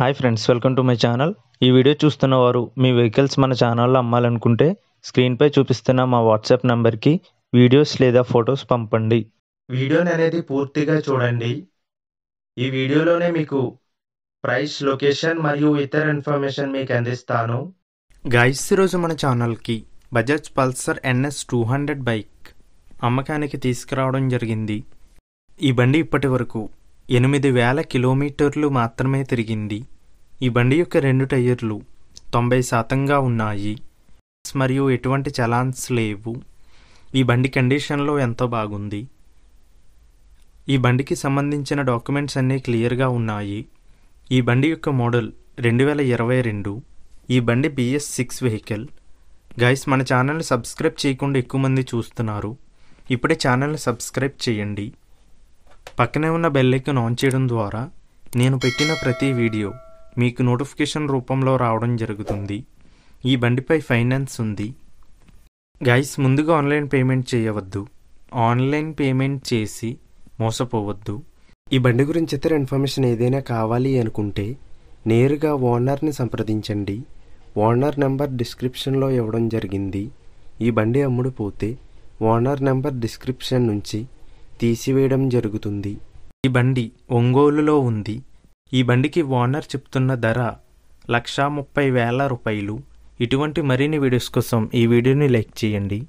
hi friends welcome to my channel ఈ video చూస్తున్న వారు మీ వెహికల్స్ మన ఛానల్లో అమ్మాలనుకుంటే స్క్రీన్పై చూపిస్తున్న మా వాట్సాప్ నెంబర్కి వీడియోస్ లేదా ఫొటోస్ పంపండి వీడియోని అనేది పూర్తిగా చూడండి ఈ వీడియోలోనే మీకు ప్రైస్ లొకేషన్ మరియు ఇతర ఇన్ఫర్మేషన్ మీకు అందిస్తాను గైస్ ఈరోజు మన ఛానల్కి Bajaj Pulsar NS two hundred bike అమ్మకానికి తీసుకురావడం జరిగింది ఈ బండి ఇప్పటి వరకు ఎనిమిది వేల కిలోమీటర్లు మాత్రమే తిరిగింది ఈ బండి యొక్క రెండు టైర్లు తొంభై శాతంగా ఉన్నాయి మరియు ఎటువంటి చలాన్స్ లేవు ఈ బండి కండిషన్లో ఎంతో బాగుంది ఈ బండికి సంబంధించిన డాక్యుమెంట్స్ అన్నీ క్లియర్గా ఉన్నాయి ఈ బండి యొక్క మోడల్ రెండు వేల ఇరవై రెండు ఈ బండి బిఎస్ సిక్స్ వెహికల్ గైస్ మన ఛానల్ని సబ్స్క్రైబ్ చేయకుండా ఎక్కువ మంది చూస్తున్నారు ఇప్పుడే ఛానల్ని సబ్స్క్రైబ్ చేయండి పక్కనే ఉన్న బెల్లైకన్ ఆన్ చేయడం ద్వారా నేను పెట్టిన ప్రతి వీడియో మీకు నోటిఫికేషన్ రూపంలో రావడం జరుగుతుంది ఈ బండిపై ఫైనాన్స్ ఉంది గైస్ ముందుగా ఆన్లైన్ పేమెంట్ చేయవద్దు ఆన్లైన్ పేమెంట్ చేసి మోసపోవద్దు ఈ బండి గురించి ఇతర ఇన్ఫర్మేషన్ ఏదైనా కావాలి అనుకుంటే నేరుగా ఓనర్ని సంప్రదించండి ఓనర్ నెంబర్ డిస్క్రిప్షన్లో ఇవ్వడం జరిగింది ఈ బండి అమ్ముడుపోతే ఓనర్ నెంబర్ డిస్క్రిప్షన్ నుంచి తీసివేయడం జరుగుతుంది ఈ బండి ఒంగోలులో ఉంది ఈ బండికి ఓనర్ చెప్తున్న ధర లక్షా ముప్పై వేల రూపాయలు ఇటువంటి మరిన్ని వీడియోస్ కోసం ఈ వీడియోని లైక్ చేయండి